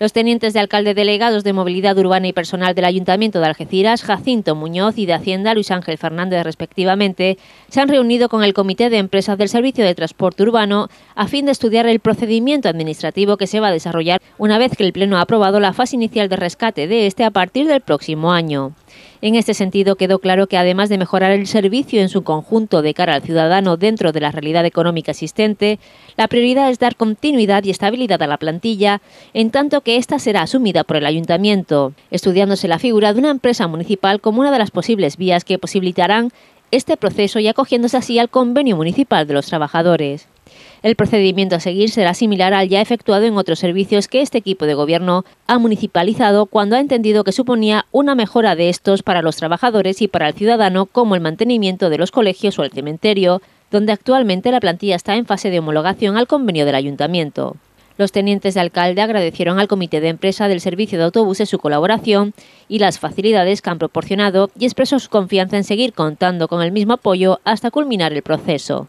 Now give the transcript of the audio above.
Los tenientes de alcalde delegados de Movilidad Urbana y Personal del Ayuntamiento de Algeciras, Jacinto Muñoz y de Hacienda, Luis Ángel Fernández, respectivamente, se han reunido con el Comité de Empresas del Servicio de Transporte Urbano a fin de estudiar el procedimiento administrativo que se va a desarrollar una vez que el Pleno ha aprobado la fase inicial de rescate de este a partir del próximo año. En este sentido, quedó claro que además de mejorar el servicio en su conjunto de cara al ciudadano dentro de la realidad económica existente, la prioridad es dar continuidad y estabilidad a la plantilla, en tanto que ésta será asumida por el ayuntamiento, estudiándose la figura de una empresa municipal como una de las posibles vías que posibilitarán este proceso y acogiéndose así al convenio municipal de los trabajadores. El procedimiento a seguir será similar al ya efectuado en otros servicios que este equipo de gobierno ha municipalizado cuando ha entendido que suponía una mejora de estos para los trabajadores y para el ciudadano, como el mantenimiento de los colegios o el cementerio, donde actualmente la plantilla está en fase de homologación al convenio del ayuntamiento. Los tenientes de alcalde agradecieron al comité de empresa del servicio de autobuses su colaboración y las facilidades que han proporcionado y expresó su confianza en seguir contando con el mismo apoyo hasta culminar el proceso.